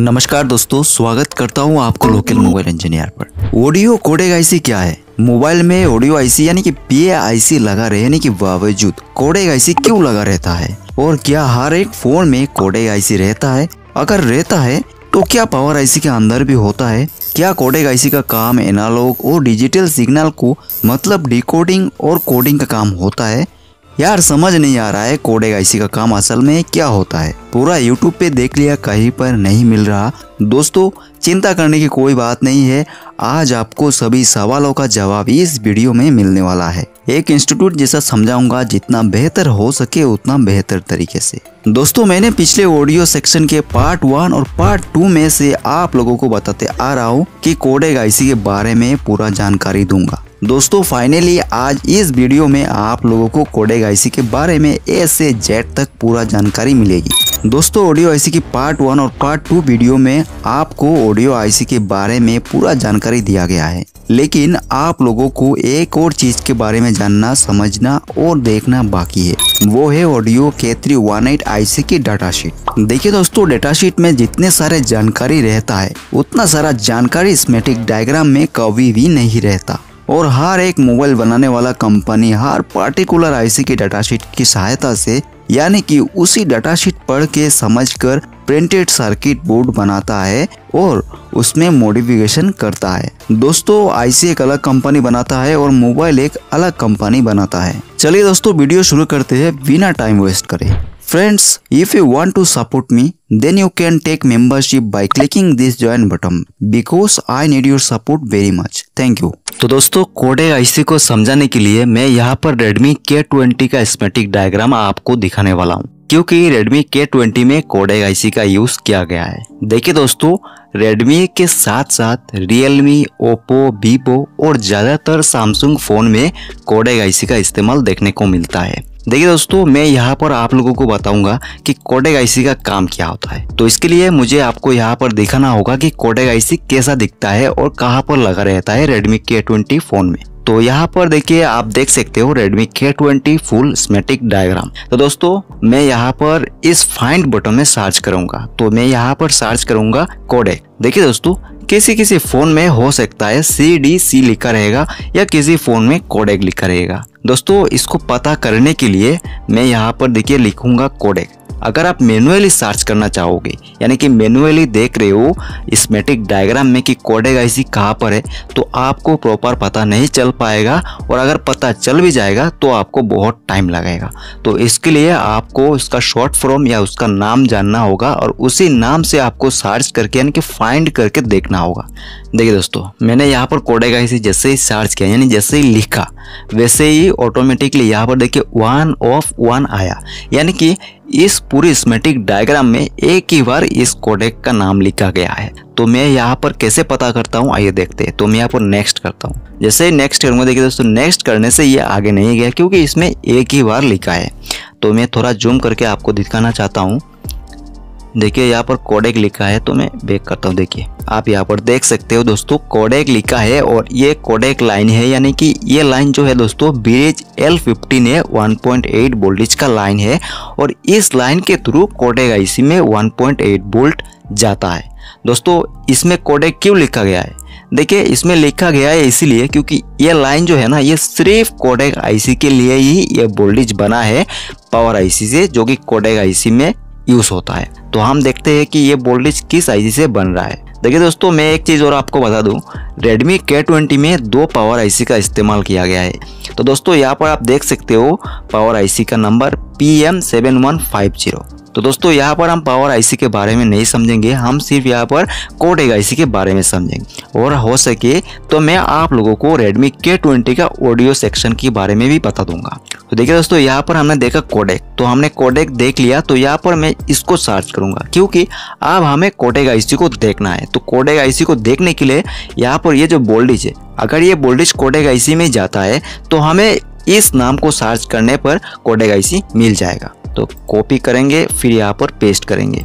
नमस्कार दोस्तों स्वागत करता हूँ आपको लोकल मोबाइल इंजीनियर पर ऑडियो कोडेक आईसी क्या है मोबाइल में ऑडियो आईसी यानी कि पी आईसी लगा रहने के बावजूद कोडेक आईसी क्यों लगा रहता है और क्या हर एक फोन में कोडेक आईसी रहता है अगर रहता है तो क्या पावर आईसी के अंदर भी होता है क्या कोडेक आईसी का काम एनालॉग और डिजिटल सिग्नल को मतलब डिकोडिंग और कोडिंग का काम होता है यार समझ नहीं आ रहा है कोडे गाइसी का काम असल में क्या होता है पूरा यूट्यूब पे देख लिया कहीं पर नहीं मिल रहा दोस्तों चिंता करने की कोई बात नहीं है आज आपको सभी सवालों का जवाब इस वीडियो में मिलने वाला है एक इंस्टीट्यूट जैसा समझाऊंगा जितना बेहतर हो सके उतना बेहतर तरीके से दोस्तों मैंने पिछले ऑडियो सेक्शन के पार्ट वन और पार्ट टू में से आप लोगों को बताते आ रहा हूँ कि कोडे गाइसी के बारे में पूरा जानकारी दूंगा दोस्तों फाइनली आज इस वीडियो में आप लोगों को कोडेग आईसी के बारे में ए से जेड तक पूरा जानकारी मिलेगी दोस्तों ऑडियो आईसी की पार्ट वन और पार्ट टू वीडियो में आपको ऑडियो आईसी के बारे में पूरा जानकारी दिया गया है लेकिन आप लोगों को एक और चीज के बारे में जानना समझना और देखना बाकी है वो है ऑडियो के थ्री वन एट आईसी की डाटा शीट देखिये दोस्तों डाटा शीट में जितने सारे जानकारी रहता है उतना सारा जानकारी स्मेटिक डायग्राम में कभी भी नहीं रहता और हर एक मोबाइल बनाने वाला कंपनी हर पार्टिकुलर आईसी की डाटाशीट की सहायता से यानी कि उसी डाटाशीट पढ़ के समझ कर प्रिंटेड सर्किट बोर्ड बनाता है और उसमें मॉडिफिकेशन करता है दोस्तों आईसी एक अलग कंपनी बनाता है और मोबाइल एक अलग कंपनी बनाता है चलिए दोस्तों वीडियो शुरू करते हैं बिना टाइम वेस्ट करें Friends, if you want to support me, then you can take membership by clicking this join button because I need your support very much. Thank you. तो दोस्तों कोडे आईसी को समझाने के लिए मैं यहाँ पर Redmi K20 का स्मेटिक डायग्राम आपको दिखाने वाला हूँ क्योंकि Redmi K20 में कोडे आईसी का यूज किया गया है देखिए दोस्तों Redmi के साथ साथ Realme, Oppo, Vivo और ज्यादातर Samsung फोन में कोडे आईसी का इस्तेमाल देखने को मिलता है देखिए दोस्तों मैं यहाँ पर आप लोगों को बताऊंगा कि कोडेग आईसी का काम क्या होता है तो इसके लिए मुझे आपको यहाँ पर दिखाना होगा कि कोडेग आईसी कैसा दिखता है और कहाँ पर लगा रहता है रेडमी के ट्वेंटी फोन में तो यहाँ पर देखिए आप देख सकते हो Redmi K20 full smectic diagram तो दोस्तों मैं यहाँ पर इस फाइंड बटन में सर्च करूंगा तो मैं यहाँ पर सर्च करूंगा कोडेक देखिए दोस्तों किसी किसी फ़ोन में हो सकता है सी डी सी लिखा रहेगा या किसी फ़ोन में कोडेक लिखा रहेगा दोस्तों इसको पता करने के लिए मैं यहाँ पर देखिए लिखूंगा कोडेक अगर आप मैनुअली सर्च करना चाहोगे यानी कि मैनुअली देख रहे हो स्मेटिक डायग्राम में कि इसी कहाँ पर है तो आपको प्रॉपर पता नहीं चल पाएगा और अगर पता चल भी जाएगा तो आपको बहुत टाइम लगेगा तो इसके लिए आपको इसका शॉर्ट फॉर्म या उसका नाम जानना होगा और उसी नाम से आपको सर्च करके यानी कि फाइंड करके देखना होगा देखिए दोस्तों मैंने यहाँ पर इसी जैसे ही सर्च किया यानी जैसे ही लिखा वैसे ही ऑटोमेटिकली यहाँ पर देखिए वन ऑफ वन आया यानी कि इस पूरे स्मेटिक डायग्राम में एक ही बार इस कोडेक का नाम लिखा गया है तो मैं यहाँ पर कैसे पता करता हूँ आइए देखते हैं तो मैं यहाँ पर नेक्स्ट करता हूँ जैसे नेक्स्ट करूँगा देखिए दोस्तों नेक्स्ट करने से ये आगे नहीं गया क्योंकि इसमें एक ही बार लिखा है तो मैं थोड़ा जूम करके आपको दिखाना चाहता हूँ देखिए यहाँ पर कोडेक लिखा है तो मैं बेक करता हूँ देखिए आप यहाँ पर देख सकते हो दोस्तों कोडेक लिखा है और ये कोडेक लाइन है यानी कि ये लाइन जो है दोस्तों ब्रिज एल फिफ्टीन है वन पॉइंट वोल्टेज का लाइन है और इस लाइन के थ्रू कोडेक आईसी में 1.8 पॉइंट वोल्ट जाता है दोस्तों इसमें कोडेक क्यों लिखा गया है देखिए इसमें लिखा गया है इसीलिए क्योंकि ये लाइन जो है ना ये सिर्फ कोडेक आईसी के लिए ही ये वोल्टेज बना है पावर आईसी से जो कि कोडेक आईसी में यूज़ होता है तो हम देखते हैं कि ये वोल्टेज किस आई से बन रहा है देखिए दोस्तों मैं एक चीज़ और आपको बता दूं Redmi K20 में दो पावर आईसी का इस्तेमाल किया गया है तो दोस्तों यहाँ पर आप देख सकते हो पावर आईसी का number P M seven one five zero तो दोस्तों यहाँ पर हम पावर आईसी के बारे में नहीं समझेंगे हम सिर्फ यहाँ पर कोडेग आईसी के बारे में समझेंगे और हो सके तो मैं आप लोगों को रेडमी के ट्वेंटी का ऑडियो सेक्शन के बारे में भी बता दूंगा तो देखिए दोस्तों यहाँ पर हमने देखा कोडेक तो हमने कोडेक देख लिया तो यहाँ पर मैं इसको सर्च करूंगा क्योंकि अब हमें कोडेक आईसी को देखना है तो कोडेक आईसी को देखने के लिए यहाँ पर ये जो बोल्डिज है अगर ये बोल्डिज कोडेक आईसी में जाता है तो हमें इस नाम को सर्च करने पर कोडेक आईसी मिल जाएगा तो कॉपी करेंगे फिर यहाँ पर पेस्ट करेंगे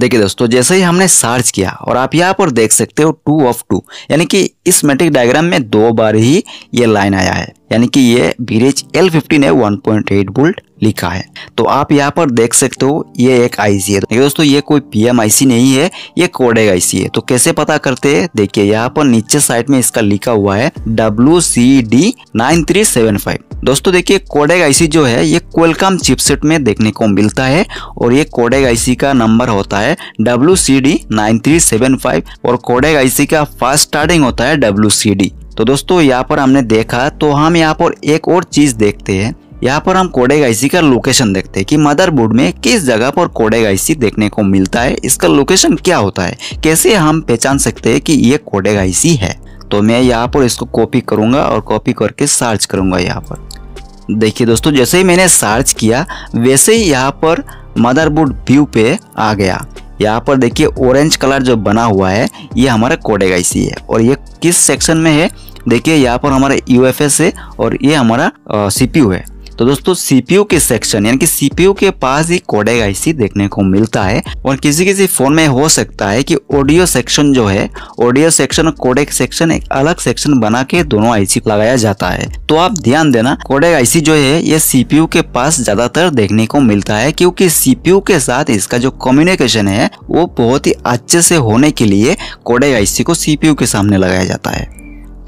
देखिए दोस्तों जैसे ही हमने सर्च किया और आप यहाँ पर देख सकते हो टू ऑफ टू यानी कि इस मैट्रिक डायग्राम में दो बार ही ये लाइन आया है यानी कि ये बीरेज एल फिफ्टीन है वन पॉइंट एट बोल्ट लिखा है तो आप यहाँ पर देख सकते हो ये एक आईसी है तो दोस्तों ये कोई पीएम आईसी नहीं है ये कोडेग आईसी है तो कैसे पता करते हैं देखिए यहाँ पर नीचे साइड में इसका लिखा हुआ है W C D nine three seven five दोस्तों देखिए कोडेग आईसी जो है ये कोलकाम चिपसेट में देखने को मिलता है और ये कोडेग आईसी का नंबर होता है W C D nine three seven five और कोडेग आईसी का फास्ट स्टार्टिंग होता है डब्ल्यू सी डी तो दोस्तों यहाँ पर हमने देखा तो हम यहाँ पर एक और चीज देखते हैं यहाँ पर हम कोडेगाइसी का लोकेशन देखते हैं कि मदरबोर्ड में किस जगह पर कोडेगाइसी देखने को मिलता है इसका लोकेशन क्या होता है कैसे हम पहचान सकते हैं कि ये कोडेगाइसी है तो मैं यहाँ पर इसको कॉपी करूँगा और कॉपी करके सर्च करूंगा यहाँ पर देखिए दोस्तों जैसे ही मैंने सर्च किया वैसे ही यहाँ पर मदरबोर्ड व्यू पे आ गया यहाँ पर देखिए ऑरेंज कलर जो बना हुआ है ये हमारा कोडेगाइसी है और ये किस सेक्शन में है देखिए यहाँ पर हमारा यू है और ये हमारा सी है तो दोस्तों सीपीयू के सेक्शन यानी कि सीपीयू के पास ही कोडेक आईसी देखने को मिलता है और किसी किसी फोन में हो सकता है कि ऑडियो सेक्शन जो है ऑडियो सेक्शन और कोडेक सेक्शन एक अलग सेक्शन बना के दोनों आईसी लगाया जाता है तो आप ध्यान देना कोडेक आईसी जो है ये सीपीयू के पास ज्यादातर देखने को मिलता है क्योंकि सीपीयू के साथ इसका जो कम्युनिकेशन है वो बहुत ही अच्छे से होने के लिए कोडेक आईसी को सीपीयू के सामने लगाया जाता है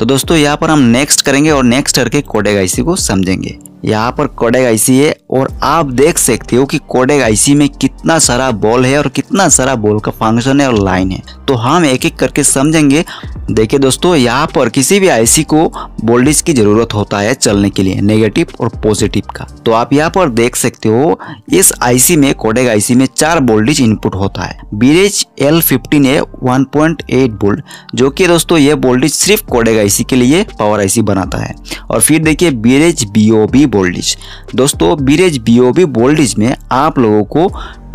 तो दोस्तों यहाँ पर हम नेक्स्ट करेंगे और नेक्स्ट करके कोडेक आईसी को समझेंगे यहाँ पर कोडेग आईसी है और आप देख सकते हो कि कोडेग आईसी में कितना सारा बॉल है और कितना सारा बॉल का फंक्शन है और लाइन है तो हम एक एक करके समझेंगे देखिए दोस्तों यहाँ पर किसी भी आईसी को बोल्डिस की ज़रूरत होता है चलने के लिए नेगेटिव और पॉजिटिव का तो आप यहाँ पर देख सकते हो इस आईसी में कोडेग आईसी में चार वोल्टेज इनपुट होता है बीरेज एल फिफ्टीन है वन पॉइंट एट बोल्ट जो कि दोस्तों ये वोल्टेज सिर्फ कोडेग आईसी के लिए पावर आईसी बनाता है और फिर देखिए VREG B O B B voltage दोस्तों VREG B O B voltage में आप लोगों को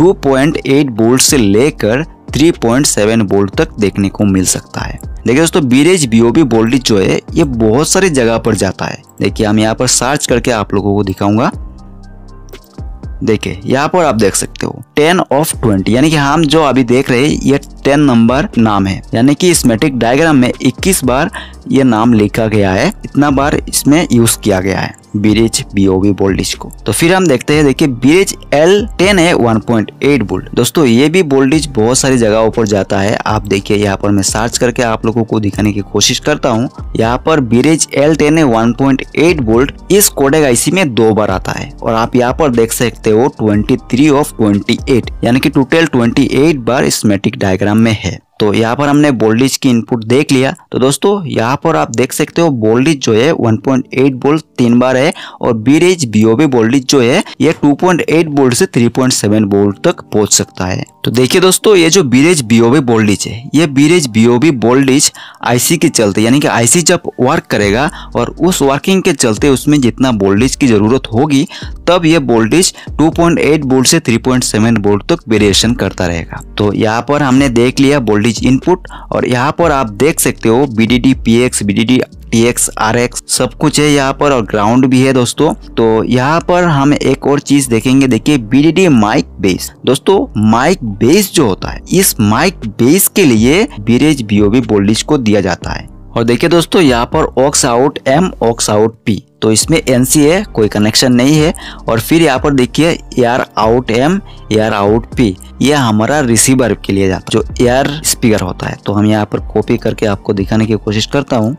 2.8 पॉइंट वोल्ट से लेकर 3.7 पॉइंट वोल्ट तक देखने को मिल सकता है देखिए दोस्तों बीरेज बी वोल्टेज जो है ये बहुत सारी जगह पर जाता है देखिए हम यहाँ पर सर्च करके आप लोगों को दिखाऊंगा देखिए यहाँ पर आप देख सकते हो 10 ऑफ 20 यानी कि हम जो अभी देख रहे हैं ये टेन नंबर नाम है यानी कि इस मेट्रिक डायग्राम में 21 बार ये नाम लिखा गया है इतना बार इसमें यूज किया गया है ब्रिज बीओवी बोल्डिज को तो फिर हम देखते हैं देखिए बीरेज एल टेन है 1.8 बोल्ट दोस्तों ये भी बोल्टेज बहुत सारी जगहों पर जाता है आप देखिए यहाँ पर मैं सर्च करके आप लोगों को दिखाने की कोशिश करता हूँ यहाँ पर बीरेज एल टेन है 1.8 बोल्ट इस कोडेगा इसी में दो बार आता है और आप यहाँ पर देख सकते हो ट्वेंटी ऑफ ट्वेंटी यानी कि टोटल ट्वेंटी बार इस डायग्राम डायग्राम में है तो यहाँ पर हमने बोल्टेज की इनपुट देख लिया तो दोस्तों यहाँ पर आप देख सकते हो बोल्टेज जो है 1.8 बोल्ट तीन बार है और बी रेज बीओबी बोल्टेज जो है ये 2.8 बोल्ट से 3.7 बोल्ट तक पहुंच सकता है तो देखिए दोस्तों ये जो बीरेज बीओबी बोल्डिज है ये बीरेज बीओबी बोल्डिज आईसी के चलते यानी कि आईसी जब वर्क करेगा और उस वर्किंग के चलते उसमें जितना बोल्डिज की ज़रूरत होगी तब ये बोल्डिज 2.8 बोल्ट से 3.7 बोल्ट तक वेरिएशन करता रहेगा तो यहाँ पर हमने देख लिया बोल्डिज इनपुट और यहाँ पर आप देख सकते हो B D D P X B D D T X R X सब कुछ है यहाँ पर और ग्राउंड भी है दोस्तों तो यहाँ पर हम एक और चीज़ देखेंगे देखिए B D D mic base दोस्तों माइक बेस जो होता है इस माइक बेस के लिए बीरेज बीओबी वोल्टेज को दिया जाता है और देखिए दोस्तों यहाँ पर aux out M aux out P तो इसमें एन सी है कोई कनेक्शन नहीं है और फिर यहाँ पर देखिए ear out M ear out P ये हमारा रिसीवर के लिए जाता है जो एयर स्पीकर होता है तो हम यहाँ पर कॉपी करके आपको दिखाने की कोशिश करता हूँ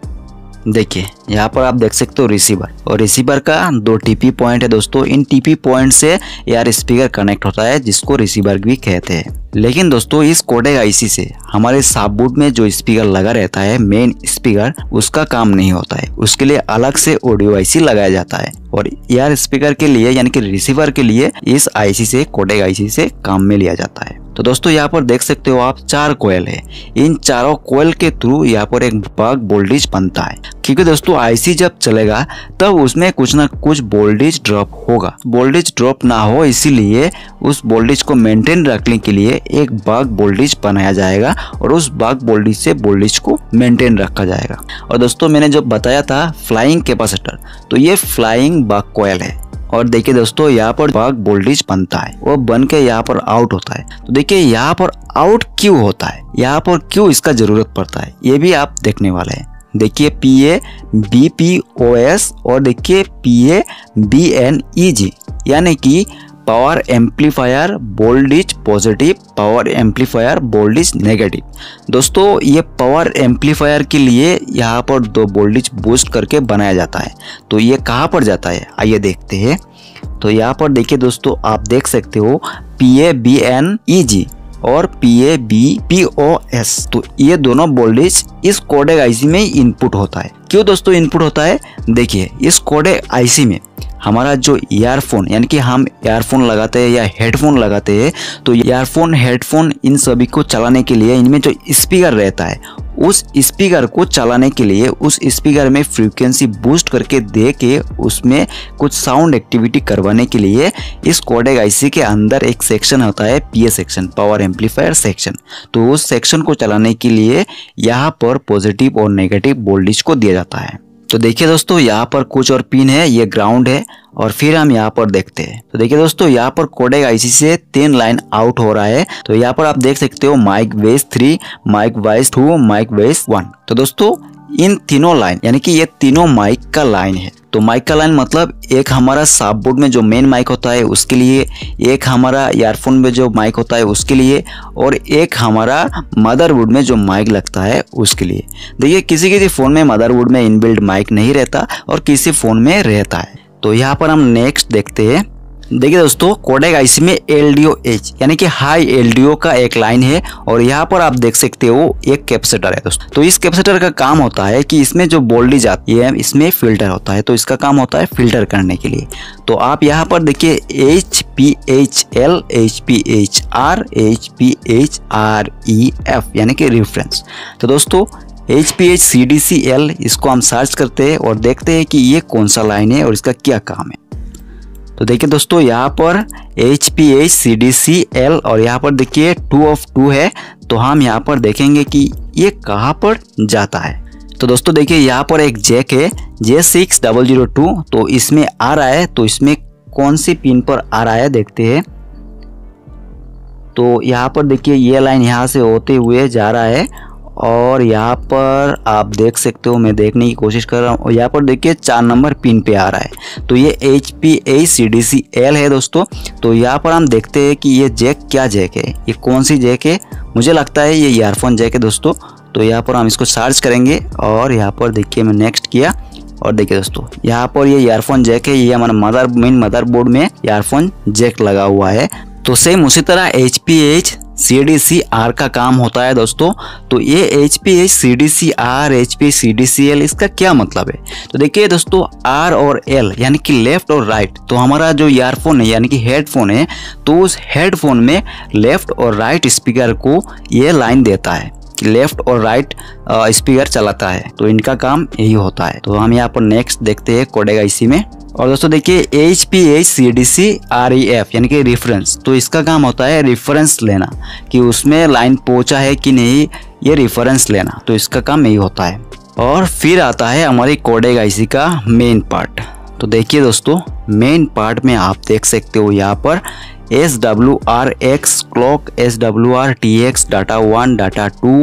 देखिए यहाँ पर आप देख सकते हो रिसीवर और रिसीवर का दो टीपी पॉइंट है दोस्तों इन टीपी पॉइंट से यार स्पीकर कनेक्ट होता है जिसको रिसीवर भी कहते हैं लेकिन दोस्तों इस कोडेक आईसी से हमारे साबूट में जो स्पीकर लगा रहता है मेन स्पीकर उसका काम नहीं होता है उसके लिए अलग से ऑडियो आईसी लगाया जाता है और यार स्पीकर के लिए यानी कि रिसीवर के लिए इस आईसी से कोडेक आईसी से काम में लिया जाता है तो दोस्तों यहाँ पर देख सकते हो आप चार कोयल है इन चारों कोयल के थ्रू यहाँ पर एक बग वोल्टेज बनता है क्योंकि दोस्तों आईसी जब चलेगा तब उसमें कुछ ना कुछ वोल्टेज ड्रॉप होगा वोल्टेज ड्रॉप ना हो इसीलिए उस वोल्टेज को मेंटेन रखने के लिए एक बग वोल्टेज बनाया जाएगा और उस बग वोल्टेज से वोल्टेज को मेंटेन रखा जाएगा और दोस्तों मैंने जब बताया था फ्लाइंग कैपेसिटर तो ये फ्लाइंग बाग कोयल है और देखिए दोस्तों यहाँ पर बाघ बोल्डिज बनता है वो बन के यहाँ पर आउट होता है तो देखिए यहाँ पर आउट क्यों होता है यहाँ पर क्यों इसका जरूरत पड़ता है ये भी आप देखने वाले हैं देखिए P A B P O S और देखिए P A B N E G यानी कि power amplifier voltage positive power amplifier voltage negative दोस्तों ये पावर एम्पलीफायर के लिए यहाँ पर दो वोल्टेज बूस्ट करके बनाया जाता है तो ये कहाँ पर जाता है आइए देखते हैं तो यहाँ पर देखिए दोस्तों आप देख सकते हो P A B N E G और P A B P O S तो ये दोनों वोल्टेज इस कोडेक आईसी में इनपुट होता है क्यों दोस्तों इनपुट होता है देखिए इस कोडेक आईसी में हमारा जो ईयरफोन यानी कि हम ईयरफोन लगाते हैं या हेडफोन लगाते हैं तो ईयरफोन हेडफोन इन सभी को चलाने के लिए इनमें जो स्पीकर रहता है उस स्पीकर को चलाने के लिए उस स्पीकर में फ्रीक्वेंसी बूस्ट करके दे के उसमें कुछ साउंड एक्टिविटी करवाने के लिए इस कोडेक आईसी के अंदर एक सेक्शन होता है PA section power amplifier section तो उस सेक्शन को चलाने के लिए यहाँ पर पॉजिटिव और नेगेटिव वोल्टेज को दिया जाता है तो देखिए दोस्तों यहाँ पर कुछ और पिन है ये ग्राउंड है और फिर हम यहाँ पर देखते हैं तो देखिए दोस्तों यहाँ पर कोडेक आईसी से तीन लाइन आउट हो रहा है तो यहाँ पर आप देख सकते हो mic base three mic bias two mic base one तो दोस्तों इन तीनों लाइन यानी कि ये तीनों माइक का लाइन है तो माइक का लाइन मतलब एक हमारा साफ बोर्ड में जो मेन माइक होता है उसके लिए एक हमारा ईयरफोन में जो माइक होता है उसके लिए और एक हमारा मदरवुड में जो माइक लगता है उसके लिए देखिए किसी किसी फ़ोन में मदरवुड में इनबिल्ड माइक नहीं रहता और किसी फ़ोन में रहता है तो यहाँ पर हम नेक्स्ट देखते हैं देखिए दोस्तों कोडेगा इसमें एल डी ओ एच यानी कि हाई एल डी ओ का एक लाइन है और यहाँ पर आप देख सकते हो एक कैपेसिटर है दोस्तों तो इस कैपेसिटर का काम होता है कि इसमें जो बोल्डी जाती है इसमें फिल्टर होता है तो इसका काम होता है फिल्टर करने के लिए तो आप यहाँ पर देखिए H P H L H P H R H P H R E F यानी कि रेफरेंस तो दोस्तों H P H C D C L इसको हम सर्च करते हैं और देखते हैं कि ये कौन सा लाइन है और इसका क्या काम है तो देखिए दोस्तों यहाँ पर H P H C D C L और यहाँ पर देखिए टू ऑफ टू है तो हम यहाँ पर देखेंगे कि ये कहाँ पर जाता है तो दोस्तों देखिए यहाँ पर एक जैक है J six double zero two तो इसमें आ रहा है तो इसमें कौन सी पिन पर आ रहा है देखते हैं तो यहाँ पर देखिए ये लाइन यहाँ से होते हुए जा रहा है और यहाँ पर आप देख सकते हो मैं देखने की कोशिश कर रहा हूँ यहाँ पर देखिए चार नंबर पिन पे आ रहा है तो ये H P A C D C L है दोस्तों तो यहाँ पर हम देखते हैं कि ये जैक क्या जैक है ये कौन सी जैक है मुझे लगता है ये ईयरफोन जैक है दोस्तों तो यहाँ पर हम इसको चार्ज करेंगे और यहाँ पर देखिए मैं नेक्स्ट किया और देखिए दोस्तों यहाँ पर ये ईयरफोन जैक है ये हमारा मदर मेन बोर्ड में ईयरफोन जैक लगा हुआ है तो सेम उसी तरह H P H C D C R का काम होता है दोस्तों तो ये H P H C D C R H P C D C L इसका क्या मतलब है तो देखिए दोस्तों आर और एल यानी कि लेफ्ट और राइट तो हमारा जो ईयरफोन है यानी कि हेडफोन है तो उस हेडफोन में लेफ्ट और राइट स्पीकर को ये लाइन देता है लेफ्ट और राइट स्पीकर चलाता है तो इनका काम यही होता है तो हम यहाँ पर नेक्स्ट देखते हैं कोडेगा इसी में और दोस्तों देखिए H P H C D C R E F यानी कि रेफरेंस तो इसका काम होता है रेफरेंस लेना कि उसमें लाइन पहुंचा है कि नहीं ये रेफरेंस लेना तो इसका काम यही होता है और फिर आता है हमारी कोडेग आईसी का मेन पार्ट तो देखिए दोस्तों मेन पार्ट में आप देख सकते हो यहाँ पर S W R X clock S W R T X data one data two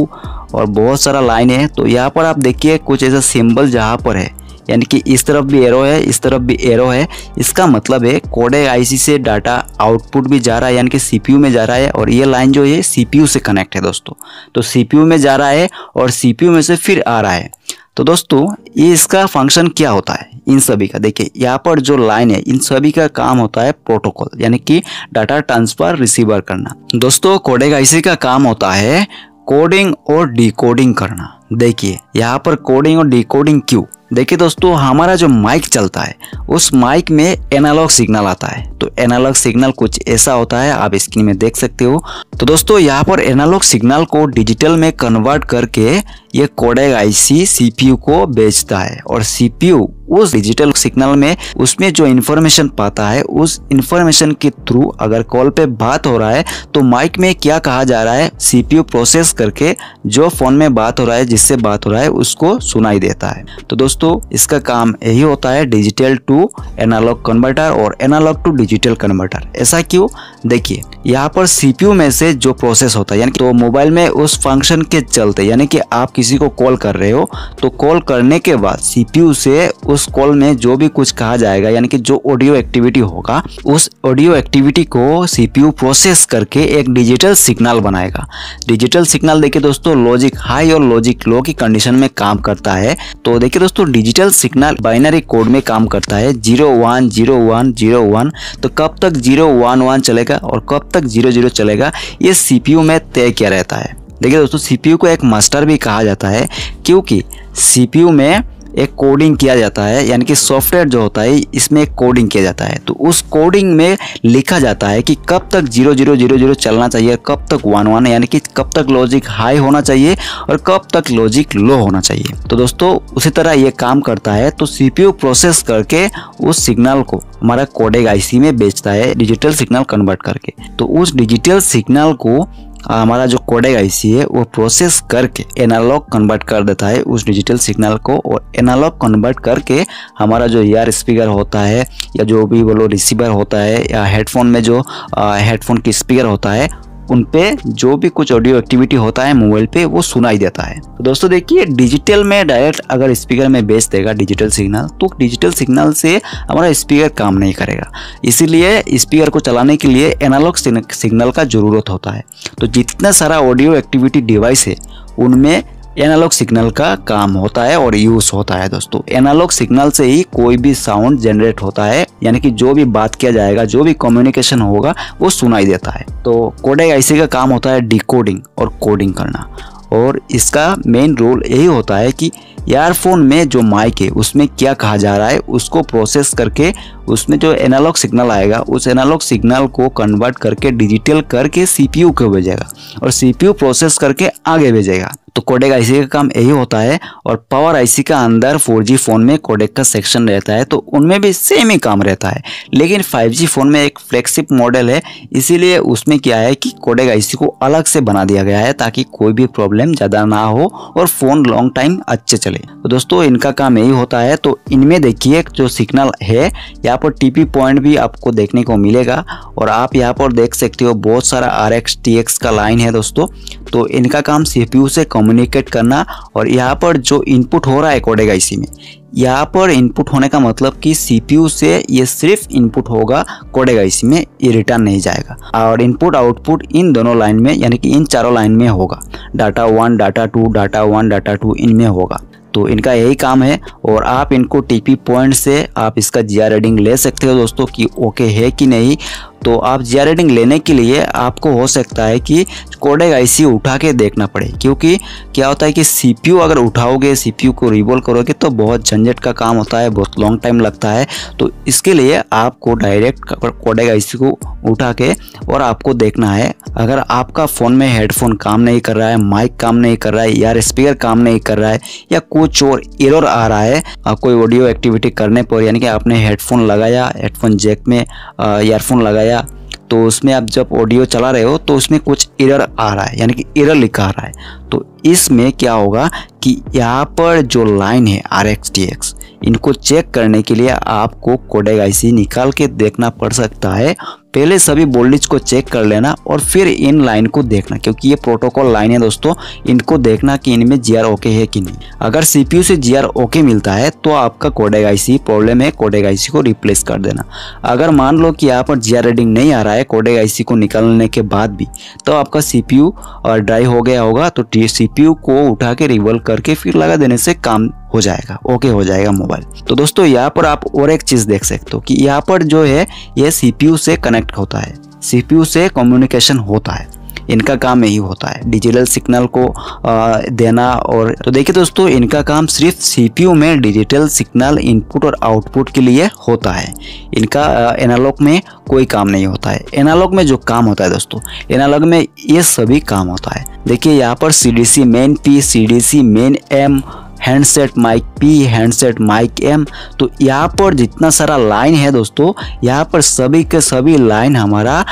और बहुत सारा लाइन है तो यहाँ पर आप देखिए कुछ ऐसा सिंबल जहाँ पर है यानी कि इस तरफ भी एरो है इस तरफ भी एरो है इसका मतलब है कोडे आईसी से डाटा आउटपुट भी जा रहा है यानी कि सीपीयू में जा रहा है और ये लाइन जो है सीपीयू से कनेक्ट है दोस्तों तो सीपीयू में जा रहा है और सीपीयू में से फिर आ रहा है तो दोस्तों ये इसका फंक्शन क्या होता है इन सभी का देखिए यहाँ पर जो लाइन है इन सभी का काम होता है प्रोटोकॉल यानी कि डाटा ट्रांसफर रिसीवर करना दोस्तों कोडेगा इसी का काम होता है कोडिंग और डिकोडिंग करना देखिए यहाँ पर कोडिंग और डिकोडिंग क्यों देखिए दोस्तों हमारा जो माइक चलता है उस माइक में एनालॉग सिग्नल आता है तो एनालॉग सिग्नल कुछ ऐसा होता है आप स्क्रीन में देख सकते हो तो दोस्तों यहाँ पर एनालॉग सिग्नल को डिजिटल में कन्वर्ट करके ये कोडेग आईसी सीपीयू को बेचता है और सीपीयू उस डिजिटल सिग्नल में उसमें जो इन्फॉर्मेशन पाता है उस इन्फॉर्मेशन के थ्रू अगर कॉल पे बात हो रहा है तो माइक में क्या कहा जा रहा है सीपीयू प्रोसेस करके जो फोन में बात हो रहा है जिससे बात हो रहा है उसको सुनाई देता है तो दोस्तों इसका काम यही होता है डिजिटल टू एनालॉग कन्वर्टर और एनालॉग टू डिजिटल कन्वर्टर ऐसा क्यों देखिए यहाँ पर सीपीयू में से जो प्रोसेस होता है यानी तो मोबाइल में उस फंक्शन के चलते यानी कि आप किसी को कॉल कर रहे हो तो कॉल करने के बाद सीपीयू से उस उस कॉल में जो भी कुछ कहा जाएगा यानी कि जो ऑडियो एक्टिविटी होगा उस ऑडियो एक्टिविटी को सीपीयू प्रोसेस करके एक डिजिटल सिग्नल बनाएगा डिजिटल सिग्नल देखिए दोस्तों लॉजिक हाई और लॉजिक लो की कंडीशन में काम करता है तो देखिए दोस्तों डिजिटल सिग्नल बाइनरी कोड में काम करता है zero one zero one zero one तो कब तक जीरो वन वन चलेगा और कब तक जीरो जीरो चलेगा ये सीपीयू में तय किया रहता है देखिए दोस्तों सीपीयू को एक मास्टर भी कहा जाता है क्योंकि सीपीयू में एक कोडिंग किया जाता है यानी कि सॉफ्टवेयर जो होता है इसमें एक कोडिंग किया जाता है तो उस कोडिंग में लिखा जाता है कि कब तक जीरो जीरो जीरो जीरो चलना चाहिए कब तक वन वन यानी कि कब तक लॉजिक हाई होना चाहिए और कब तक लॉजिक लो होना चाहिए तो दोस्तों उसी तरह ये काम करता है तो सी प्रोसेस करके उस सिग्नल को हमारा कोडेग आई में बेचता है डिजिटल सिग्नल कन्वर्ट करके तो उस डिजिटल सिग्नल को हमारा जो कोडेग सी है वो प्रोसेस करके एनालॉग कन्वर्ट कर देता है उस डिजिटल सिग्नल को और एनालॉग कन्वर्ट करके हमारा जो ईयर स्पीकर होता है या जो भी बोलो रिसीवर होता है या हेडफोन में जो हेडफोन की स्पीकर होता है उन पे जो भी कुछ ऑडियो एक्टिविटी होता है मोबाइल पे वो सुनाई देता है तो दोस्तों देखिए डिजिटल में डायरेक्ट अगर स्पीकर में बेच देगा डिजिटल सिग्नल तो डिजिटल सिग्नल से हमारा स्पीकर काम नहीं करेगा इसीलिए स्पीकर को चलाने के लिए एनालॉग सिग्नल का ज़रूरत होता है तो जितना सारा ऑडियो एक्टिविटी डिवाइस है उनमें एनालॉग सिग्नल का काम होता है और यूज होता है दोस्तों एनालॉग सिग्नल से ही कोई भी साउंड जनरेट होता है यानी कि जो भी बात किया जाएगा जो भी कम्युनिकेशन होगा वो सुनाई देता है तो कोडे आईसी का काम होता है डिकोडिंग और कोडिंग करना और इसका मेन रोल यही होता है कि ईयरफोन में जो माइक है उसमें क्या कहा जा रहा है उसको प्रोसेस करके उसमें जो एनालॉग सिग्नल आएगा उस एनालॉग सिग्नल को कन्वर्ट करके डिजिटल करके सीपीयू को भेजेगा और सीपीयू प्रोसेस करके आगे भेजेगा तो कोडेक आईसी का काम यही होता है और पावर आईसी का अंदर 4G फ़ोन में कोडेक का सेक्शन रहता है तो उनमें भी सेम ही काम रहता है लेकिन 5G फ़ोन में एक फ्लैगशिप मॉडल है इसीलिए उसमें क्या है कि कोडेक आईसी को अलग से बना दिया गया है ताकि कोई भी प्रॉब्लम ज़्यादा ना हो और फ़ोन लॉन्ग टाइम अच्छे चले तो दोस्तों इनका काम यही होता है तो इनमें देखिए जो सिग्नल है यहाँ पर टीपी पॉइंट भी आपको देखने को मिलेगा और आप यहाँ पर देख सकते हो बहुत सारा आर एक्स का लाइन है दोस्तों तो इनका काम सीपीयू से कम्युनिकेट करना और यहाँ पर जो इनपुट हो रहा है कोडेगा इसी में यहाँ पर इनपुट होने का मतलब कि सीपीयू से ये सिर्फ इनपुट होगा कोडेगा इसी में ये रिटर्न नहीं जाएगा और इनपुट आउटपुट इन दोनों लाइन में यानी कि इन चारों लाइन में होगा data one data two data one data two इनमें होगा तो इनका यही काम है और आप इनको टीपी पॉइंट से आप इसका जिया रेडिंग ले सकते हो दोस्तों कि ओके है कि नहीं तो आप जी रेटिंग लेने के लिए आपको हो सकता है कि कोडेक आई उठा के देखना पड़े क्योंकि क्या होता है कि सी अगर उठाओगे सी को रिबोल करोगे तो बहुत झंझट का काम होता है बहुत लॉन्ग टाइम लगता है तो इसके लिए आपको डायरेक्ट कोडेक आई को उठा के और आपको देखना है अगर आपका फ़ोन में हेडफोन काम नहीं कर रहा है माइक काम नहीं कर रहा है या स्पीकर काम नहीं कर रहा है या कुछ और एरर आ रहा है कोई ऑडियो एक्टिविटी करने पर यानी कि आपने हेडफोन लगाया हेडफोन जैक में ईयरफोन लगाया गया तो उसमें आप जब ऑडियो चला रहे हो तो उसमें कुछ एरर आ रहा है यानी कि एरर लिखा आ रहा है तो इसमें क्या होगा कि यहाँ पर जो लाइन है आर एक्स टी एक्स इनको चेक करने के लिए आपको कोडेगा निकाल के देखना पड़ सकता है पहले सभी बोल्डिज को चेक कर लेना और फिर इन लाइन को देखना क्योंकि ये प्रोटोकॉल लाइन है दोस्तों इनको देखना कि इनमें जी आर ओके है कि नहीं अगर सीपीयू से जी आर ओके मिलता है तो आपका कोडेग आईसी प्रॉब्लम है कोडेग आईसी को रिप्लेस कर देना अगर मान लो कि यहाँ पर जी आर रीडिंग नहीं आ रहा है कोडेग आईसी को निकालने के बाद भी तो आपका सीपीयू ड्राई हो गया होगा तो सीपीयू को उठा के रिवल करके फिर लगा देने से काम हो जाएगा ओके हो जाएगा मोबाइल तो दोस्तों यहाँ पर आप और एक चीज़ देख सकते हो कि यहाँ पर जो है ये सीपीयू से कनेक्ट कनेक्ट होता है सीपीयू से कम्युनिकेशन होता है इनका काम यही होता है डिजिटल सिग्नल को देना और तो देखिए दोस्तों इनका काम सिर्फ सीपीयू में डिजिटल सिग्नल इनपुट और आउटपुट के लिए होता है इनका एनालॉग में कोई काम नहीं होता है एनालॉग में जो काम होता है दोस्तों एनालॉग में ये सभी काम होता है देखिए यहाँ पर C D C main P C D C main M handset mic P handset mic M तो यहाँ पर जितना सारा लाइन है दोस्तों यहाँ पर सभी के सभी लाइन हमारा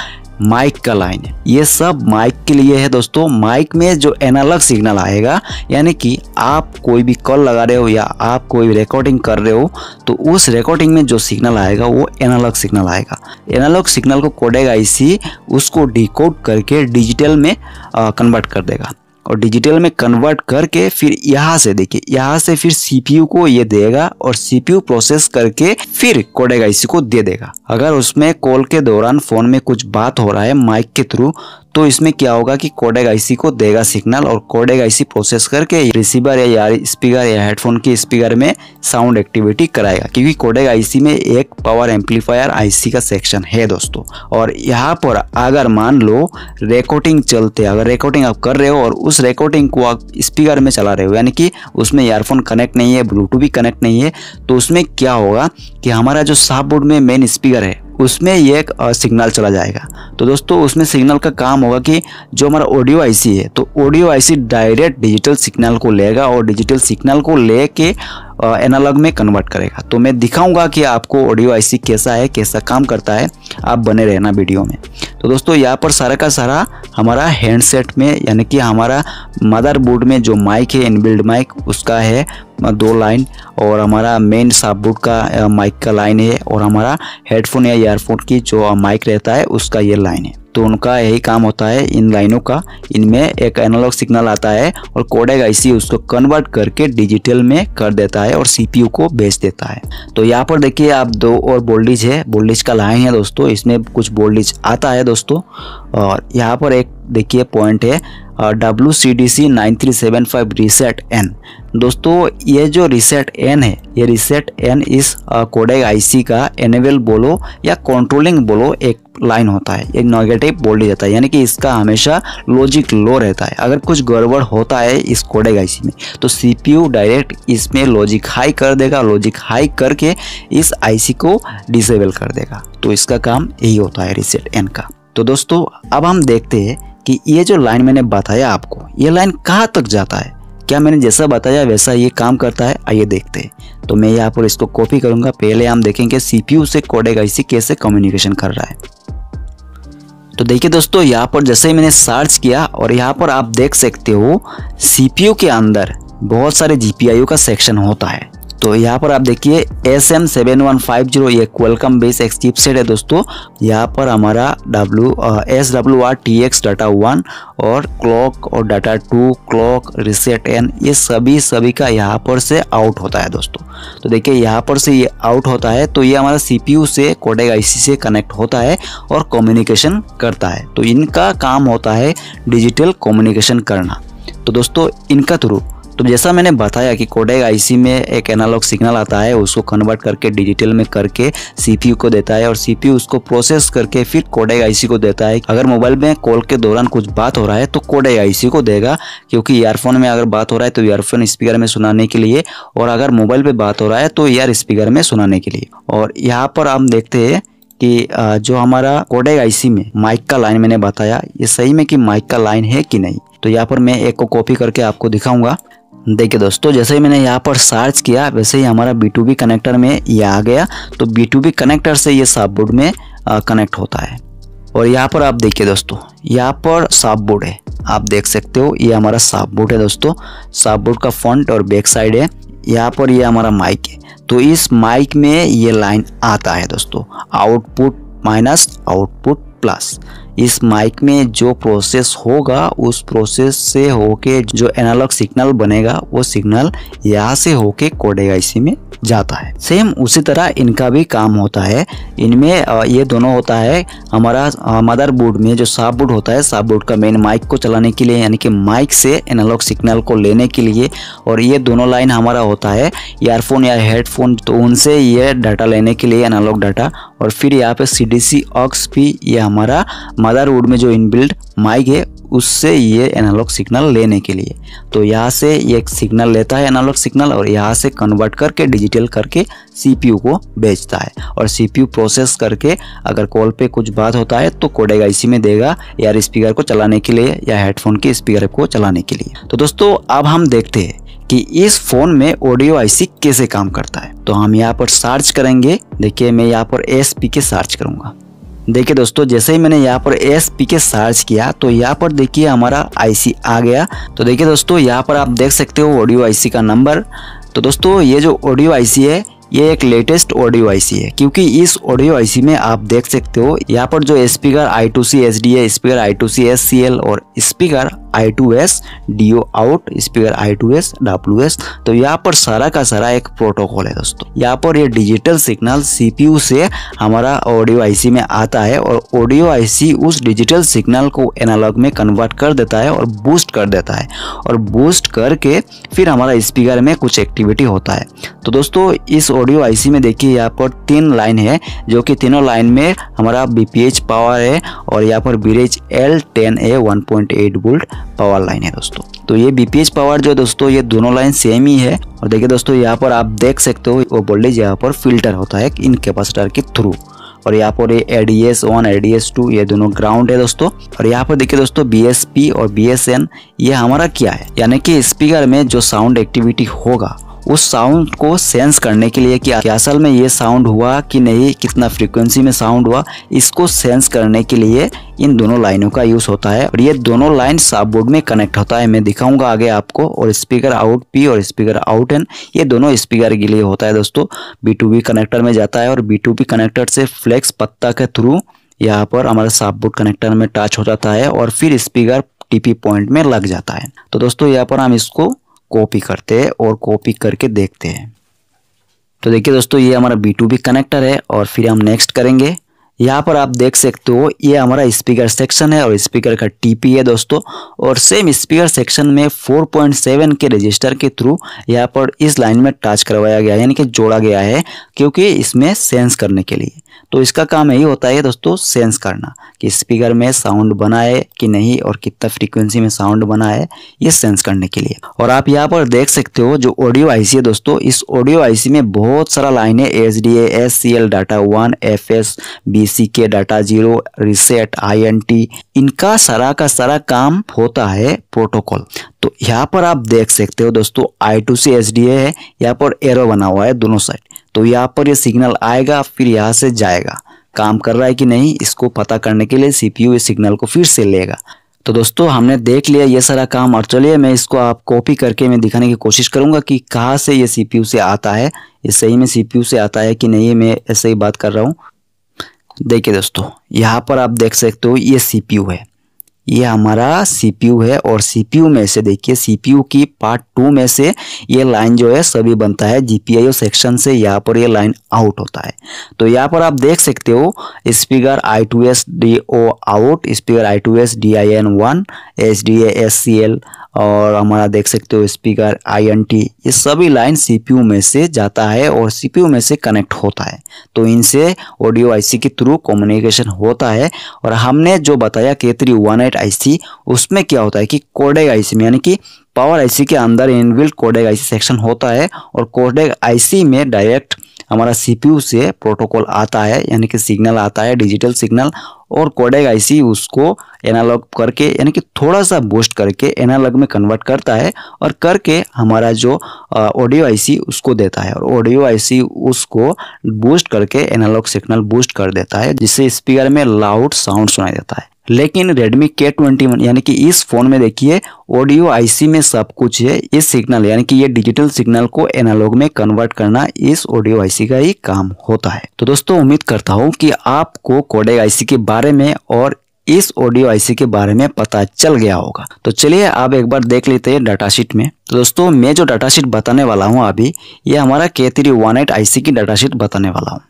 माइक का लाइन है ये सब माइक के लिए है दोस्तों माइक में जो एनालॉग सिग्नल आएगा यानी कि आप कोई भी कॉल लगा रहे हो या आप कोई भी रिकॉर्डिंग कर रहे हो तो उस रिकॉर्डिंग में जो सिग्नल आएगा वो एनालॉग सिग्नल आएगा एनालॉग सिग्नल को कोडेगा इसी उसको डिकोड करके डिजिटल में कन्वर्ट कर देगा और डिजिटल में कन्वर्ट करके फिर यहाँ से देखिए यहाँ से फिर सीपीयू को ये देगा और सीपीयू प्रोसेस करके फिर कोडेगा इसी को दे देगा अगर उसमें कॉल के दौरान फोन में कुछ बात हो रहा है माइक के थ्रू तो इसमें क्या होगा कि कोडेक आईसी को देगा सिग्नल और कोडेक आईसी प्रोसेस करके रिसीवर या स्पीकर या हेडफोन के स्पीकर में साउंड एक्टिविटी कराएगा क्योंकि कोडेक आईसी में एक पावर एम्पलीफायर आईसी का सेक्शन है दोस्तों और यहाँ पर अगर मान लो रिकॉर्डिंग चलते अगर रिकॉर्डिंग आप कर रहे हो और उस रिकॉर्डिंग को आप स्पीकर में चला रहे हो यानी कि उसमें ईयरफोन कनेक्ट नहीं है ब्लूटूथ भी कनेक्ट नहीं है तो उसमें क्या होगा कि हमारा जो साफ बोर्ड में मेन स्पीकर है उसमें ये एक सिग्नल चला जाएगा तो दोस्तों उसमें सिग्नल का काम होगा कि जो हमारा ऑडियो आईसी है तो audio IC direct digital signal को लेगा और डिजिटल सिग्नल को ले के एनालॉग में कन्वर्ट करेगा तो मैं दिखाऊंगा कि आपको ऑडियो आईसी कैसा है कैसा काम करता है आप बने रहना वीडियो में तो दोस्तों यहाँ पर सारा का सारा हमारा हैंडसेट में यानी कि हमारा मदरबोर्ड में जो माइक है इनबिल्ड माइक उसका है दो लाइन और हमारा मेन साबूट का माइक का लाइन है और हमारा हेडफोन या ईयरफोन की जो माइक रहता है उसका ये लाइन है तो उनका यही काम होता है इन लाइनों का इनमें एक एनालॉग सिग्नल आता है और कोडेगा इसी उसको कन्वर्ट करके डिजिटल में कर देता है और सीपीयू को भेज देता है तो यहाँ पर देखिए आप दो और बोल्डिज है बोल्डिज का लाइन है दोस्तों इसमें कुछ बोल्डिज आता है दोस्तों और यहाँ पर एक देखिए पॉइंट है W C D C nine three seven five reset N दोस्तों ये जो रिसेट एन है ये रिसेट एन इस कोडेग आईसी का एनेबल बोलो या कंट्रोलिंग बोलो एक लाइन होता है एक नेगेटिव बोल दिया जाता है यानी कि इसका हमेशा लॉजिक लो रहता है अगर कुछ गड़बड़ होता है इस कोडेग आईसी में तो सीपीयू डायरेक्ट इसमें लॉजिक हाई कर देगा लॉजिक हाई करके इस आई को डिसेबल कर देगा तो इसका काम यही होता है रिसेट एन का तो दोस्तों अब हम देखते हैं कि ये जो लाइन मैंने बताया आपको ये लाइन कहाँ तक जाता है क्या मैंने जैसा बताया वैसा ये काम करता है आइए देखते हैं तो मैं यहाँ पर इसको कॉपी करूँगा पहले हम देखेंगे सी से कोडेगा इसी कैसे कम्युनिकेशन कर रहा है तो देखिए दोस्तों यहाँ पर जैसे ही मैंने सर्च किया और यहाँ पर आप देख सकते हो सी के अंदर बहुत सारे जी का सेक्शन होता है तो यहाँ पर आप देखिए S M seven one five zero ये Qualcomm base X chipset है दोस्तों यहाँ पर हमारा W S W R T X data one और क्लॉक और data two clock reset N ये सभी सभी का यहाँ पर से आउट होता है दोस्तों तो देखिए यहाँ पर से ये आउट होता है तो ये हमारा यू से कोडेग सी से कनेक्ट होता है और कम्युनिकेशन करता है तो इनका काम होता है डिजिटल कम्युनिकेशन करना तो दोस्तों इनका थ्रू तो जैसा मैंने बताया कि कोडेक आईसी में एक एनालॉग सिग्नल आता है उसको कन्वर्ट करके डिजिटल में करके सीपीयू को देता है और सीपीयू उसको प्रोसेस करके फिर कोडेक आईसी को देता है अगर मोबाइल में कॉल के दौरान कुछ बात हो रहा है तो कोडेक आईसी को देगा क्योंकि ईयरफोन में अगर बात हो रहा है तो ईयरफोन स्पीकर में सुनाने के लिए और अगर मोबाइल पे बात हो रहा है तो ईयर स्पीकर में सुनाने के लिए और यहाँ पर हम देखते हैं कि जो हमारा कोडेक आईसी में माइक का लाइन मैंने बताया ये सही में कि माइक का लाइन है कि नहीं तो यहाँ पर मैं एक को कॉपी करके आपको दिखाऊंगा देखिए दोस्तों जैसे ही मैंने यहाँ पर सर्च किया वैसे ही हमारा बी कनेक्टर में ये आ गया तो बी कनेक्टर से ये साफ बोर्ड में कनेक्ट होता है और यहाँ पर आप देखिए दोस्तों यहाँ पर साफ बोर्ड है आप देख सकते हो ये हमारा साफ बोर्ड है दोस्तों साफ बोर्ड का फ्रंट और बैक साइड है यहाँ पर ये हमारा माइक है तो इस माइक में ये लाइन आता है दोस्तों आउटपुट माइनस आउटपुट प्लस इस माइक में जो प्रोसेस होगा उस प्रोसेस से होके जो एनालॉग सिग्नल बनेगा वो सिग्नल यहाँ से होके कोडेगा इसी में जाता है सेम उसी तरह इनका भी काम होता है इनमें ये दोनों होता है हमारा मदर बोर्ड में जो साफ बोर्ड होता है साफ बोर्ड का मेन माइक को चलाने के लिए यानी कि माइक से एनालॉग सिग्नल को लेने के लिए और ये दोनों लाइन हमारा होता है ईयरफोन या हेडफोन तो उनसे ये डाटा लेने के लिए एनालॉग डाटा और फिर यहाँ पे सी डी सी ऑक्स भी ये हमारा मदरवुड में जो बिल्ड माइक है उससे ये एनालॉग सिग्नल लेने के लिए तो यहाँ से ये एक सिग्नल लेता है एनालॉग सिग्नल और यहाँ से कन्वर्ट करके डिजिटल करके सीपीयू को भेजता है और सीपीयू प्रोसेस करके अगर कॉल पे कुछ बात होता है तो कोडेगा इसी में देगा या स्पीकर को चलाने के लिए या हेडफोन के स्पीकर को चलाने के लिए तो दोस्तों अब हम देखते हैं कि इस फोन में ऑडियो आईसी कैसे काम करता है तो हम यहाँ पर सर्च करेंगे देखिए मैं यहाँ पर एस पी के सर्च करूंगा देखिए दोस्तों जैसे ही मैंने यहाँ पर एस पी के सर्च किया तो यहाँ पर देखिए हमारा आईसी आ गया तो देखिए दोस्तों यहाँ पर आप देख सकते हो ऑडियो आईसी का नंबर तो दोस्तों ये जो ऑडियो आईसी है ये एक लेटेस्ट ऑडियो आईसी है क्योंकि इस ऑडियो आईसी में आप देख सकते हो यहाँ पर जो speaker I two C S D है speaker I two C S C L और speaker I two S D O out speaker I two S W S तो यहाँ पर सारा का सारा एक प्रोटोकॉल है दोस्तों यहाँ पर ये डिजिटल सिग्नल सीपीयू से हमारा ऑडियो आईसी में आता है और ऑडियो आईसी उस डिजिटल सिग्नल को एनालॉग में कन्वर्ट कर देता है और बूस्ट कर देता है और बूस्ट करके फिर हमारा स्पीकर में कुछ एक्टिविटी होता है तो दोस्तों इस ऑडियो आईसी में देखिए यहाँ पर तीन लाइन है जो कि तीनों लाइन में हमारा बीपीएच पावर है और यहाँ पर VREG L ten A one point eight volt power line है दोस्तों तो ये बीपीएच पावर जो दोस्तों ये दोनों लाइन सेम ही है और देखिए दोस्तों यहाँ पर आप देख सकते हो वो वोल्टेज यहाँ पर फिल्टर होता है इन कैपेसिटर के थ्रू और यहाँ पर ये एडीएस वन एडीएस टू ये दोनों ग्राउंड है दोस्तों और यहाँ पर देखिए दोस्तों बी एस पी और बी एस एन ये हमारा क्या है यानी कि स्पीकर में जो साउंड एक्टिविटी होगा उस साउंड को सेंस करने के लिए कि असल में ये साउंड हुआ कि नहीं कितना फ्रीक्वेंसी में साउंड हुआ इसको सेंस करने के लिए इन दोनों लाइनों का यूज होता है और ये दोनों लाइन साबबोर्ड में कनेक्ट होता है मैं दिखाऊंगा आगे आपको और स्पीकर आउट पी और स्पीकर आउट एन ये दोनों स्पीकर के लिए होता है दोस्तों बी टू बी कनेक्टर में जाता है और बी टू बी कनेक्टर से फ्लेक्स पत्ता के थ्रू यहाँ पर हमारा बोर्ड कनेक्टर में टच हो जाता है और फिर स्पीकर टीपी पॉइंट में लग जाता है तो दोस्तों यहाँ पर हम इसको कॉपी करते हैं और कॉपी करके देखते हैं तो देखिए दोस्तों ये हमारा बी टू बी कनेक्टर है और फिर हम नेक्स्ट करेंगे यहाँ पर आप देख सकते हो ये हमारा स्पीकर सेक्शन है और स्पीकर का टीपी है दोस्तों और सेम स्पीकर सेक्शन में 4.7 के रजिस्टर के थ्रू यहाँ पर इस लाइन में टच करवाया गया यानी कि जोड़ा गया है क्योंकि इसमें सेंस करने के लिए तो इसका काम यही होता है दोस्तों सेंस करना कि स्पीकर में साउंड बना है कि नहीं और कितना फ्रीक्वेंसी में साउंड बना है ये सेंस करने के लिए और आप यहाँ पर देख सकते हो जो ऑडियो आईसी है दोस्तों इस ऑडियो आईसी में बहुत सारा लाइन है H D S C L data one F S B C के डाटा जीरो रिसेट आईएनटी इनका सारा का सारा काम होता है प्रोटोकॉल तो यहाँ पर आप देख सकते हो दोस्तों I two C S D A है यहाँ पर एरो बना हुआ है दोनों साइड तो यहाँ पर ये सिग्नल आएगा फिर यहाँ से जाएगा काम कर रहा है कि नहीं इसको पता करने के लिए सीपीयू इस सिग्नल को फिर से लेगा तो दोस्तों हमने देख लिया ये सारा काम और चलिए मैं इसको आप कॉपी करके मैं दिखाने की कोशिश करूंगा कि कहाँ से ये सीपीयू से आता है ये सही में सीपीयू से आता है कि नहीं मैं ऐसे ही बात कर रहा हूँ देखिए दोस्तों यहाँ पर आप देख सकते हो ये सीपीयू है ये हमारा सीपीयू है और सीपीयू में से देखिए सीपीयू की पार्ट टू में से ये लाइन जो है सभी बनता है जीपीआईओ सेक्शन से यहाँ पर ये लाइन आउट होता है तो यहाँ पर आप देख सकते हो speaker I two S D O out speaker I two S D I N one H D S C L और हमारा देख सकते हो स्पीकर आईएनटी ये सभी लाइन सीपीयू में से जाता है और सीपीयू में से कनेक्ट होता है तो इनसे ऑडियो आईसी के थ्रू कम्युनिकेशन होता है और हमने जो बताया के थ्री वन एट आई उसमें क्या होता है कि कोडेग आई में यानी कि पावर आईसी के अंदर इनबिल्ट कोडेग आईसी सेक्शन होता है और कोडेग आईसी में डायरेक्ट हमारा सीपीयू से प्रोटोकॉल आता है यानी कि सिग्नल आता है डिजिटल सिग्नल और कोडेग आईसी उसको एनालॉग करके यानी कि थोड़ा सा बूस्ट करके एनालॉग में कन्वर्ट करता है और करके हमारा जो ऑडियो आईसी उसको देता है और ऑडियो आईसी उसको बूस्ट करके एनालॉग सिग्नल बूस्ट कर देता है जिससे स्पीकर में लाउड साउंड सुनाई देता है लेकिन Redmi K21 यानी कि इस फोन में देखिए ऑडियो आईसी में सब कुछ है इस सिग्नल यानी कि ये डिजिटल सिग्नल को एनालॉग में कन्वर्ट करना इस ऑडियो आईसी का ही काम होता है तो दोस्तों उम्मीद करता हूँ कि आपको कोडेग आईसी के बारे बारे में और इस ऑडियो आईसी के बारे में पता चल गया होगा तो चलिए आप एक बार देख लेते हैं डाटाशीट में तो दोस्तों मैं जो डाटाशीट बताने वाला हूँ अभी ये हमारा K three one eight IC की डाटाशीट बताने वाला हूँ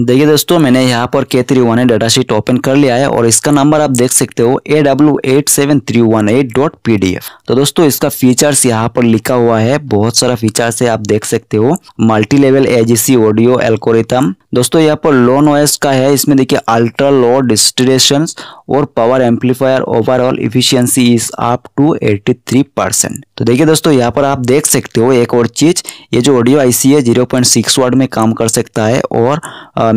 देखिए दोस्तों मैंने यहाँ पर K three one data sheet open कर लिया है और इसका नंबर आप देख सकते हो A W eight seven three one eight dot P D F तो दोस्तों इसका फीचर्स यहाँ पर लिखा हुआ है बहुत सारा फीचर्स है आप देख सकते हो multi level AGC audio algorithm दोस्तों यहाँ पर लो नॉइस का है इसमें देखिए अल्ट्रा लो डिस्टरेशन और power amplifier overall efficiency is up to eighty three percent तो देखिए दोस्तों यहाँ पर आप देख सकते हो एक और चीज़ ये जो ऑडियो आईसी है जीरो पॉइंट सिक्स वाट में काम कर सकता है और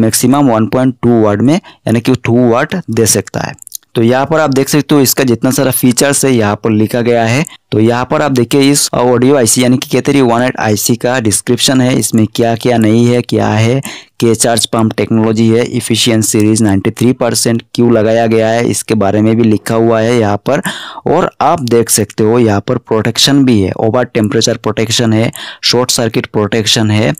maximum one point two watt में यानी कि टू वाट दे सकता है तो यहाँ पर आप देख सकते हो इसका जितना सारा फीचर्स है यहाँ पर लिखा गया है तो यहाँ पर आप देखिए इस ऑडियो आईसी यानी कि कहते वन एट आई का डिस्क्रिप्शन है इसमें क्या क्या नहीं है क्या है के चार्ज पंप टेक्नोलॉजी है इफिशियंट सीरीज 93 परसेंट क्यू लगाया गया है इसके बारे में भी लिखा हुआ है यहाँ पर और आप देख सकते हो यहाँ पर प्रोटेक्शन भी है ओवर टेम्परेचर प्रोटेक्शन है शॉर्ट सर्किट प्रोटेक्शन है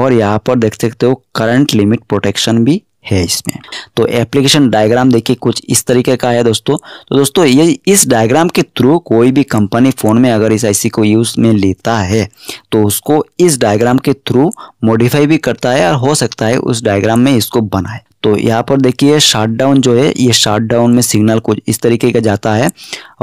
और यहाँ पर देख सकते हो करंट लिमिट प्रोटेक्शन भी है इसमें तो एप्लीकेशन डायग्राम देखिए कुछ इस तरीके का है दोस्तों तो दोस्तों ये इस डायग्राम के थ्रू कोई भी कंपनी फ़ोन में अगर इस आईसी को यूज़ में लेता है तो उसको इस डायग्राम के थ्रू मॉडिफाई भी करता है और हो सकता है उस डायग्राम में इसको बनाए तो यहाँ पर देखिए शार्ट डाउन जो है ये शार्ट डाउन में सिग्नल कुछ इस तरीके का जाता है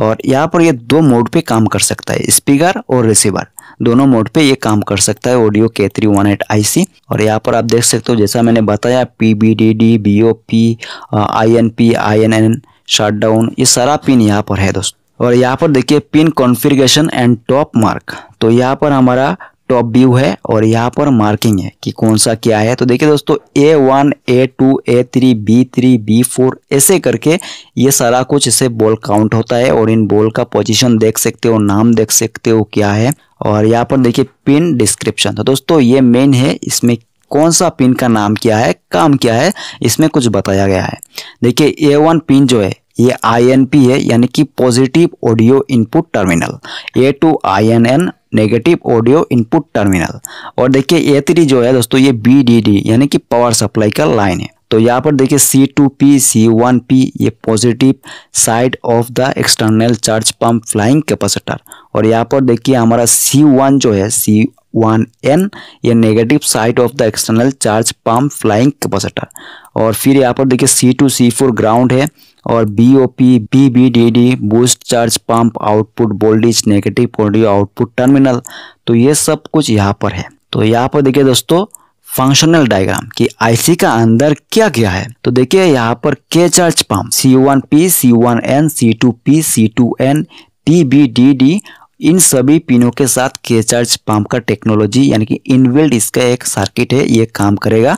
और यहाँ पर ये दो मोड पे काम कर सकता है स्पीकर और रिसीवर दोनों मोड पे ये काम कर सकता है ऑडियो के three one eight I C और यहाँ पर आप देख सकते हो जैसा मैंने बताया P B D D B O P I N P I N N shut down ये सारा पिन यहाँ पर है दोस्तों और यहाँ पर देखिए pin configuration and top mark तो यहाँ पर हमारा टॉप व्यू है और यहाँ पर मार्किंग है कि कौन सा क्या है तो देखिए दोस्तों A one A two A three B three B four ऐसे करके ये सारा कुछ इसे बॉल काउंट होता है और इन बॉल का पोजीशन देख सकते हो नाम देख सकते हो क्या है और यहाँ पर देखिए पिन डिस्क्रिप्शन तो दोस्तों ये मेन है इसमें कौन सा पिन का नाम क्या है काम क्या है इसमें कुछ बताया गया है देखिये ए वन पिन जो है ये आई एन पी है यानी कि positive audio input terminal A two I N N negative audio input terminal और देखिए ए थ्री जो है दोस्तों ये बी डी डी यानी कि पावर सप्लाई का लाइन है तो यहाँ पर देखिए C two P C one P ये positive side of the external charge pump flying capacitor और यहाँ पर देखिए हमारा सी वन जो है सी वन एन ये negative side of the external charge pump flying capacitor और फिर यहाँ पर देखिए C two C four ground है और B O P B B D D boost charge pump output voltage negative audio output terminal तो ये सब कुछ यहाँ पर है तो यहाँ पर देखिए दोस्तों फंक्शनल डायग्राम कि आईसी का अंदर क्या क्या है तो देखिए यहाँ पर के charge pump C one P C one N C two P C two N P B D D इन सभी पिनों के साथ के चार्ज पंप का टेक्नोलॉजी यानी कि इनबिल्ड इसका एक सर्किट है ये काम करेगा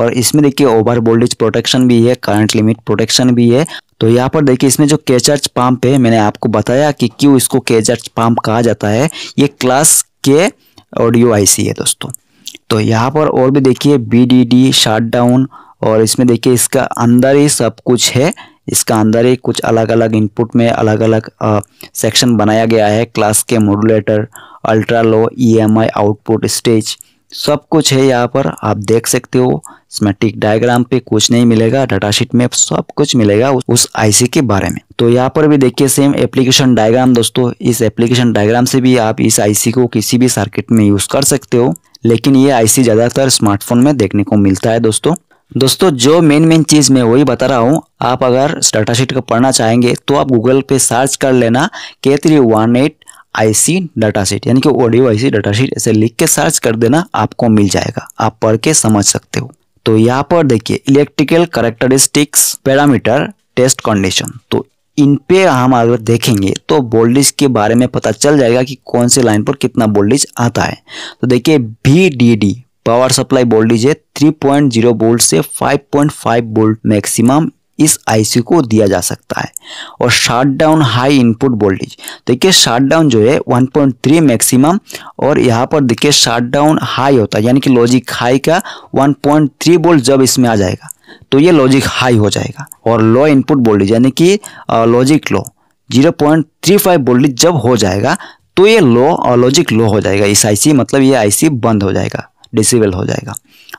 और इसमें देखिए ओवर वोल्टेज प्रोटेक्शन भी है करंट लिमिट प्रोटेक्शन भी है तो यहाँ पर देखिए इसमें जो केचार्ज पंप है मैंने आपको बताया कि क्यों इसको केचार्ज पंप कहा जाता है ये क्लास के ऑडियो सी है दोस्तों तो यहाँ पर और भी देखिए B D D shut down और इसमें देखिए इसका अंदर ही सब कुछ है इसका अंदर ही कुछ अलग अलग इनपुट में अलग अलग सेक्शन बनाया गया है class K modulator ultra low EMI output stage सब कुछ है यहाँ पर आप देख सकते हो स्मेटिक डायग्राम पे कुछ नहीं मिलेगा डाटा शीट में सब कुछ मिलेगा उस आईसी के बारे में तो यहाँ पर भी देखिए सेम एप्लीकेशन डायग्राम दोस्तों इस एप्लीकेशन डायग्राम से भी आप इस आईसी को किसी भी सर्किट में यूज कर सकते हो लेकिन ये आईसी ज़्यादातर स्मार्टफोन में देखने को मिलता है दोस्तों दोस्तों जो मेन मेन चीज़ मैं वही बता रहा हूँ आप अगर डाटा शीट का पढ़ना चाहेंगे तो आप गूगल पे सर्च कर लेना K three one eight I C data sheet यानी कि audio I C data sheet ऐसे लिख के सर्च कर देना आपको मिल जाएगा आप पढ़ के समझ सकते हो तो यहाँ पर देखिए electrical characteristics parameter test condition तो इन पे हम अगर देखेंगे तो वोल्टेज के बारे में पता चल जाएगा कि कौन से लाइन पर कितना वोल्टेज आता है तो देखिए V D D power supply voltage है 3.0 बोल्ट से 5.5 बोल्ट मैक्सिमम इस आईसी को दिया जा सकता है और shut down high input voltage देखिए शार्ट डाउन जो है 1.3 मैक्सिमम और यहाँ पर देखिए शार्ट डाउन हाई होता है यानी कि लॉजिक हाई का 1.3 बोल्ट जब इसमें आ जाएगा तो ये लॉजिक हाई हो जाएगा और लो इनपुट वोल्टेज यानी कि लॉजिक लो फाइव वोल्टेज जब हो जाएगा तो ये लो लॉजिक लो हो जाएगा इस आईसी मतलब ये आईसी बंद हो जाएगा डिसेबल हो जाएगा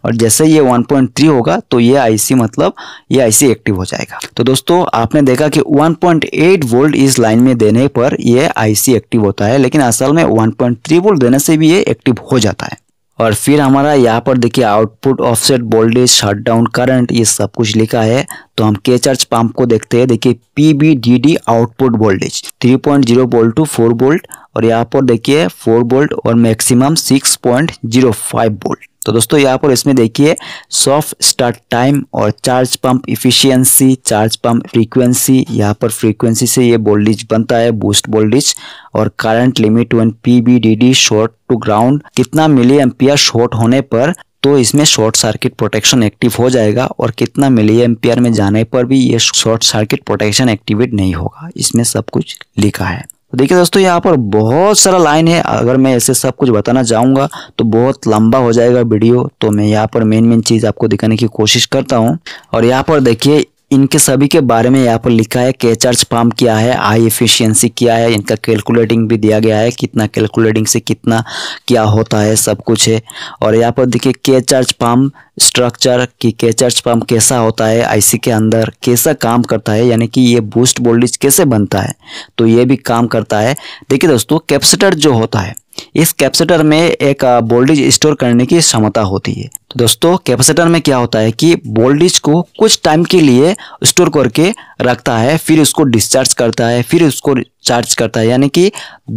और जैसे ये 1.3 होगा तो ये आईसी मतलब ये आईसी एक्टिव हो जाएगा तो दोस्तों आपने देखा कि 1.8 वोल्ट इस लाइन में देने पर ये आईसी एक्टिव होता है लेकिन असल में 1.3 वोल्ट देने से भी ये एक्टिव हो जाता है और फिर हमारा यहाँ पर देखिए output offset voltage shut down current ये सब कुछ लिखा है तो हम के चार्ज पंप को देखते हैं देखिए P B D D output voltage 3.0 volt to four volt और यहाँ पर देखिए फोर बोल्ट और maximum six point zero five volt तो दोस्तों यहाँ पर इसमें देखिए सॉफ्ट स्टार्ट टाइम और charge pump efficiency charge pump frequency यहाँ पर फ्रीक्वेंसी से ये वोल्टेज बनता है बूस्ट वोल्टेज और current limit one P B D D short to ground कितना मिली एम्पियर शॉर्ट होने पर तो इसमें शॉर्ट सर्किट प्रोटेक्शन एक्टिव हो जाएगा और कितना मिली एम्पियर में जाने पर भी ये शॉर्ट सर्किट प्रोटेक्शन एक्टिवेट नहीं होगा इसमें सब कुछ लिखा है तो देखिए दोस्तों यहाँ पर बहुत सारा लाइन है अगर मैं ऐसे सब कुछ बताना चाहूँगा तो बहुत लंबा हो जाएगा वीडियो तो मैं यहाँ पर मेन मेन चीज़ आपको दिखाने की कोशिश करता हूँ और यहाँ पर देखिए इनके सभी के बारे में यहाँ पर लिखा है के चार्ज फार्म क्या है हाई एफिशिएंसी क्या है इनका कैलकुलेटिंग भी दिया गया है कितना कैलकुलेटिंग से कितना क्या होता है सब कुछ है और यहाँ पर देखिए के चार्ज स्ट्रक्चर कि के चार्ज कैसा होता है आईसी के अंदर कैसा काम करता है यानी कि ये बूस्ट वोल्टेज कैसे बनता है तो ये भी काम करता है देखिए दोस्तों कैपेसिटर जो होता है इस कैपेसिटर में एक वोल्टेज स्टोर करने की क्षमता होती है तो दोस्तों कैपेसिटर में क्या होता है कि वोल्टेज को कुछ टाइम के लिए स्टोर करके रखता है फिर उसको डिस्चार्ज करता है फिर उसको चार्ज करता है यानी कि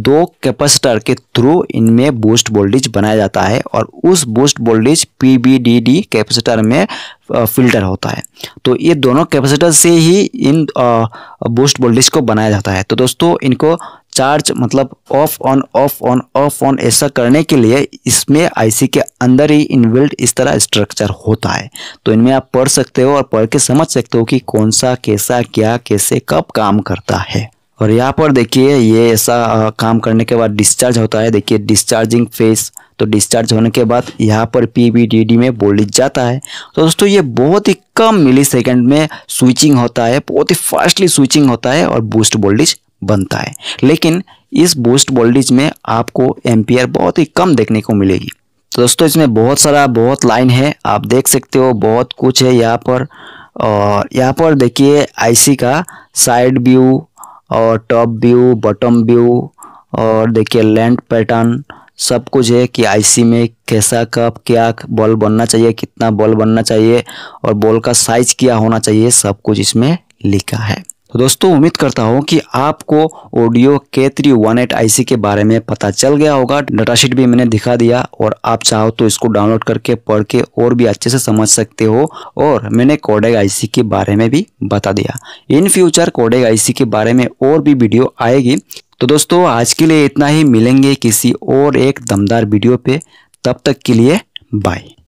दो कैपेसिटर के थ्रू इनमें बूस्ट वोल्टेज बनाया जाता है और उस बूस्ट वोल्टेज पीबीडीडी कैपेसिटर में फिल्टर होता है तो ये दोनों कैपेसिटर से ही इन बूस्ट वोल्टेज को बनाया जाता है तो दोस्तों इनको चार्ज मतलब off on off on off on ऐसा करने के लिए इसमें आईसी के अंदर ही इनबिल्ट इस तरह स्ट्रक्चर होता है तो इनमें आप पढ़ सकते हो और पढ़ के समझ सकते हो कि कौन सा कैसा क्या कैसे कब काम करता है और यहाँ पर देखिए ये ऐसा काम करने के बाद डिस्चार्ज होता है देखिए डिस्चार्जिंग फेस तो डिस्चार्ज होने के बाद यहाँ पर पी में वोल्टेज जाता है तो दोस्तों ये बहुत ही कम मिली सेकेंड में स्विचिंग होता है बहुत ही फास्टली स्विचिंग होता है और बूस्ट वोल्टेज बनता है लेकिन इस बूस्ट वोल्टेज में आपको एम्पियर बहुत ही कम देखने को मिलेगी तो दोस्तों इसमें बहुत सारा बहुत लाइन है आप देख सकते हो बहुत कुछ है यहाँ पर और यहाँ पर देखिए आईसी का साइड व्यू और टॉप व्यू बॉटम व्यू और देखिए लेंथ पैटर्न सब कुछ है कि आईसी में कैसा कप क्या बॉल बनना चाहिए कितना बॉल बनना चाहिए और बॉल का साइज क्या होना चाहिए सब कुछ इसमें लिखा है तो दोस्तों उम्मीद करता हूँ कि आपको ऑडियो के थ्री वन एट आई के बारे में पता चल गया होगा डाटाशीट भी मैंने दिखा दिया और आप चाहो तो इसको डाउनलोड करके पढ़ के और भी अच्छे से समझ सकते हो और मैंने कोडेग सी के बारे में भी बता दिया इन फ्यूचर कोडेग सी के बारे में और भी वीडियो आएगी तो दोस्तों आज के लिए इतना ही मिलेंगे किसी और एक दमदार वीडियो पे तब तक के लिए बाय